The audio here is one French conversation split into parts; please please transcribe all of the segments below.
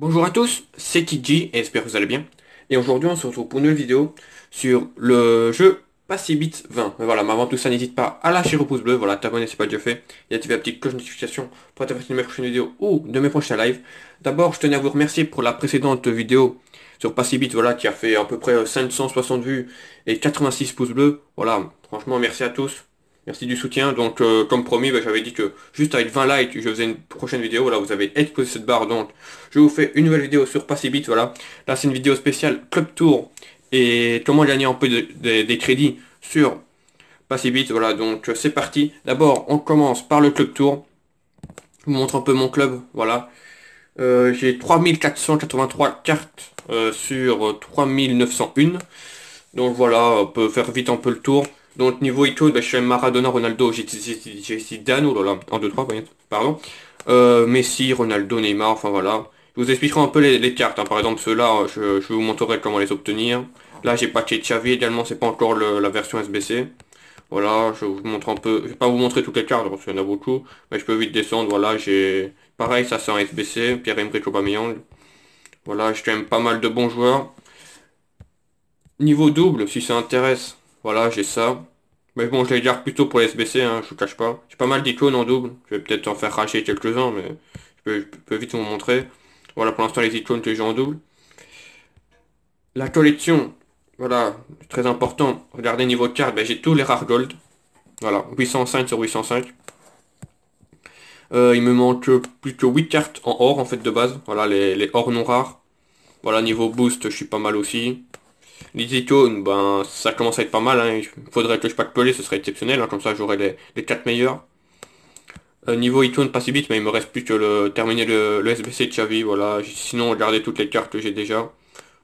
Bonjour à tous, c'est Kiji et j'espère que vous allez bien. Et aujourd'hui on se retrouve pour une nouvelle vidéo sur le jeu Passibit 20. Mais voilà, mais avant tout ça n'hésite pas à lâcher le pouce bleu, voilà, t'abonner c'est pas déjà fait, et activer la petite cloche de notification pour être informé de mes prochaines vidéos ou de mes prochains lives. D'abord je tenais à vous remercier pour la précédente vidéo sur Passibit, voilà, qui a fait à peu près 560 vues et 86 pouces bleus. Voilà, franchement merci à tous, Merci du soutien. Donc, euh, comme promis, bah, j'avais dit que juste avec 20 likes, je faisais une prochaine vidéo. Voilà, vous avez exposé cette barre. Donc, je vous fais une nouvelle vidéo sur Passibit. Voilà. Là, c'est une vidéo spéciale Club Tour et comment gagner un peu des crédits sur Passibit. Voilà, donc euh, c'est parti. D'abord, on commence par le Club Tour. Je vous montre un peu mon club. Voilà. Euh, j'ai 3483 cartes sur 3901. Donc voilà, on peut faire vite un peu le tour. Donc niveau et ben, je suis Maradona, Ronaldo, j'ai Zidane, oh là là, en 2-3, pardon. Euh, Messi, Ronaldo, Neymar, enfin voilà. Je vous expliquerai un peu les, cartes, hein. par exemple ceux-là, euh, je, vous montrerai comment les obtenir. Là j'ai pas Xavi, également c'est pas encore la version SBC. Voilà, je vous montre un peu, je vais pas vous montrer toutes les cartes parce qu'il y en a beaucoup, mais je peux vite descendre, voilà, j'ai... Pareil, ça c'est un SBC, Pierre-Emerick Aubameyang. Voilà, j'ai quand même pas mal de bons joueurs. Niveau double, si ça intéresse, voilà, j'ai ça. Mais bon, je les garde plutôt pour les SBC, hein, je vous cache pas. J'ai pas mal d'icônes en double. Je vais peut-être en faire racheter quelques-uns, mais je peux, vite vous montrer. Voilà pour l'instant les icônes que j'ai en double. La collection, voilà, très important. Regardez niveau carte, ben, j'ai tous les rares gold. Voilà, 805 sur 805. Euh, il me manque plus que 8 cartes en or en fait de base. Voilà, les, les or non rares. Voilà, niveau boost, je suis pas mal aussi. Les icônes, ben ça commence à être pas mal. Hein, il faudrait que je pack pelé, ce serait exceptionnel. Hein, comme ça, j'aurais les, les 4 meilleurs. Euh, niveau niveau icônes, pas si vite, mais il me reste plus que le terminer le, SBC de Chavi. Voilà. Sinon, garder toutes les cartes que j'ai déjà.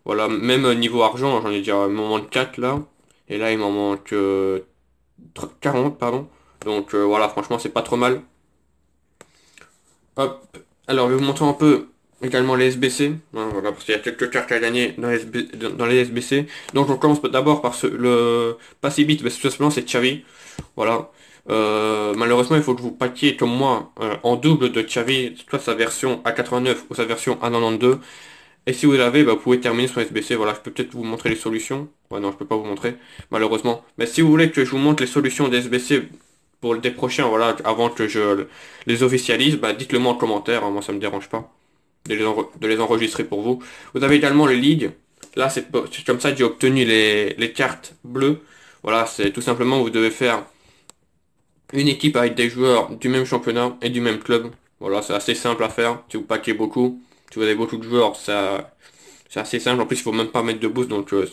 Voilà. Même euh, niveau argent, hein, j'en ai déjà un moment de 4 là. Et là, il m'en manque 40, euh, pardon. Donc voilà, franchement, c'est pas trop mal. Hop. Alors, je vais vous montrer un peu également les SBC, hein, voilà, parce qu'il y a quelques cartes à gagner dans les, SBC. Donc on commence d'abord par ce, le Passibit, parce que tout c'est Xavi, voilà. Euh, malheureusement, il faut que vous paquiez comme moi euh, en double de Chavi, soit sa version A89 ou sa version A92. Et si vous l'avez, bah, vous pouvez terminer sur SBC. Voilà, je peux peut-être vous montrer les solutions. Ouais, non, je peux pas vous montrer, malheureusement. Mais si vous voulez que je vous montre les solutions des SBC pour le dé prochains, voilà, avant que je les officialise, bah, dites-le moi en commentaire. Hein, moi, ça me dérange pas de les, enregistrer pour vous. Vous avez également les ligues. Là, c'est comme ça que j'ai obtenu les, cartes bleues. Voilà, c'est tout simplement, vous devez faire une équipe avec des joueurs du même championnat et du même club. Voilà, c'est assez simple à faire. Si vous paquez beaucoup, si vous avez beaucoup de joueurs, ça, c'est assez simple. En plus, il faut même pas mettre de boost, donc euh,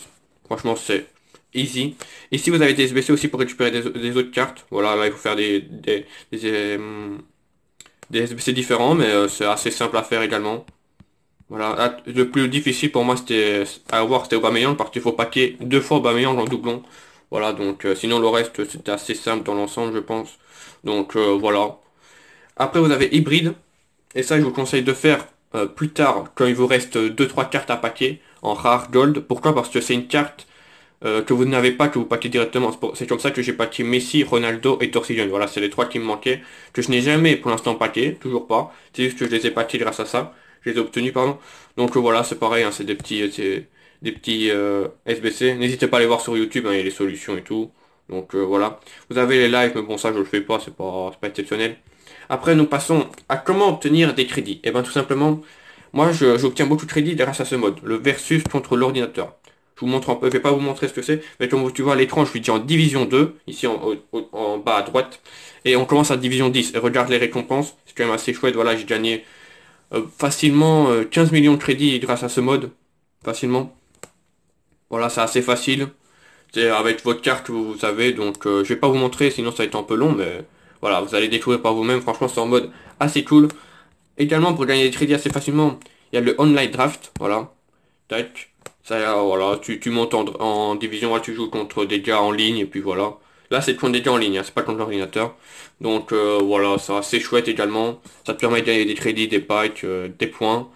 franchement, c'est easy. Ici, vous avez des SBC aussi pour récupérer des, autres cartes. Voilà, là, il faut faire des, euh, c'est différent, mais euh, c'est assez simple à faire également. Voilà, ah, le plus difficile pour moi c'était à avoir c'était Aubameyang parce qu'il faut paquer deux fois Aubameyang en doublon. Voilà, donc euh, sinon le reste c'était assez simple dans l'ensemble je pense. Donc euh, voilà. Après vous avez hybride et ça je vous conseille de faire plus tard quand il vous reste 2-3 cartes à paquer en rare gold. Pourquoi Parce que c'est une carte euh, que vous n'avez pas, que vous pâtez directement. C'est comme ça que j'ai paqué Messi, Ronaldo et Torsillon. Voilà, c'est les trois qui me manquaient, que je n'ai jamais pour l'instant packé, toujours pas. C'est juste que je les ai pâtis grâce à ça. Je les ai obtenus, pardon. Donc euh, voilà, c'est pareil, hein. c'est des petits, euh, des petits SBC. N'hésitez pas à les voir sur YouTube, hein, il y a les solutions et tout. Donc voilà. Vous avez les lives, mais bon ça je le fais pas, c'est pas, pas exceptionnel. Après nous passons à comment obtenir des crédits. Et eh bien tout simplement, moi j'obtiens beaucoup de crédits grâce à ce mode, le versus contre l'ordinateur vous montre un peu, je vais pas vous montrer ce que c'est, mais comme tu vois, l'écran, je lui dis en division 2, ici en, en, bas à droite, et on commence à division 10. Et regarde les récompenses, c'est quand même assez chouette, voilà, j'ai gagné euh, facilement 15 euh, millions de crédits grâce à ce mode, facilement. Voilà, c'est assez facile. C'est avec votre carte, vous savez, donc euh, je vais pas vous montrer, sinon ça va être un peu long, mais voilà, vous allez découvrir par vous-même, franchement, c'est en mode assez cool. Également, pour gagner des crédits assez facilement, il y a le online draft, voilà. Tac. Ça, euh, voilà, tu, tu montes en, division, là, tu joues contre des gars en ligne, et puis voilà. Là, c'est contre des gars en ligne, hein, c'est pas contre l'ordinateur. Donc euh, voilà, ça c'est chouette également. Ça te permet de gagner des crédits, des pikes, euh, des points.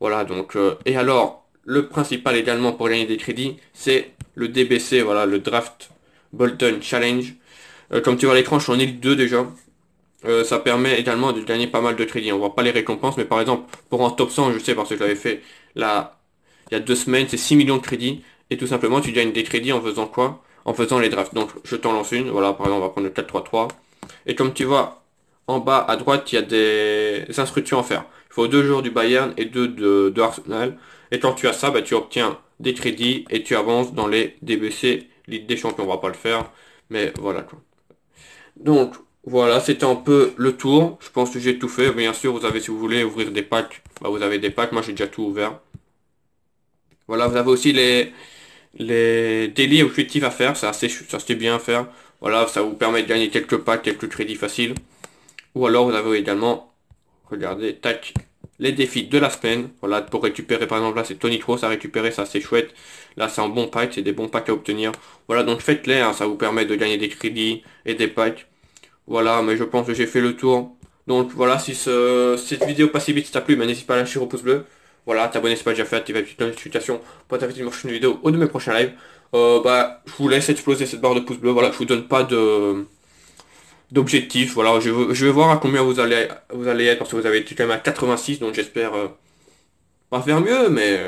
Voilà, donc... et alors, le principal également pour gagner des crédits, c'est le DBC, voilà, le Draft Bolton Challenge. comme tu vois à l'écran, je suis en île 2 déjà. ça permet également de gagner pas mal de crédits. On voit pas les récompenses, mais par exemple, pour un top 100, je sais parce que j'avais fait, la il y a deux semaines, c'est 6 millions de crédits. Et tout simplement, tu gagnes des crédits en faisant quoi En faisant les drafts. Donc, je t'en lance une. Voilà, par exemple, on va prendre le 4-3-3. Et comme tu vois, en bas à droite, il y a des instructions à faire. Il faut deux jours du Bayern et deux de, Arsenal. Et quand tu as ça, bah, tu obtiens des crédits et tu avances dans les DBC, Ligue des Champions. On va pas le faire, mais voilà quoi. Donc, voilà, c'était un peu le tour. Je pense que j'ai tout fait. Bien sûr, vous avez, si vous voulez ouvrir des packs, bah, vous avez des packs. Moi, j'ai déjà tout ouvert. Voilà, vous avez aussi les, les objectifs à faire, c'est assez, bien à faire. Voilà, ça vous permet de gagner quelques packs, quelques crédits faciles. Ou alors vous avez également, regardez, tac, les défis de la semaine. Voilà, pour récupérer, par exemple, là c'est Tony Cross à récupérer, ça c'est chouette. Là c'est un bon pack, c'est des bons packs à obtenir. Voilà, donc faites-les, hein, ça vous permet de gagner des crédits et des packs. Voilà, mais je pense que j'ai fait le tour. Donc voilà, si cette vidéo passe si vite t'a plu, ben, n'hésite pas à lâcher au pouce bleu. Voilà, t'abonner c'est pas déjà fait, activer la petite notification pour t'inviter une prochaine vidéo ou de mes prochains lives. Euh, bah, je vous laisse exploser cette barre de pouces bleus. Voilà, je vous donne pas de d'objectif. Voilà, je, je, vais voir à combien vous allez vous allez être parce que vous avez été quand même à 86, donc j'espère euh, pas faire mieux, mais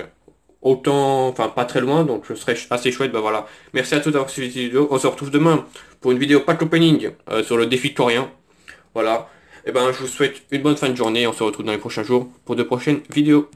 autant, enfin pas très loin, donc je serais assez chouette. Bah voilà. Merci à tous d'avoir suivi cette vidéo. On se retrouve demain pour une vidéo pack opening euh, sur le défi coréen. Voilà. Et eh ben, je vous souhaite une bonne fin de journée. On se retrouve dans les prochains jours pour de prochaines vidéos.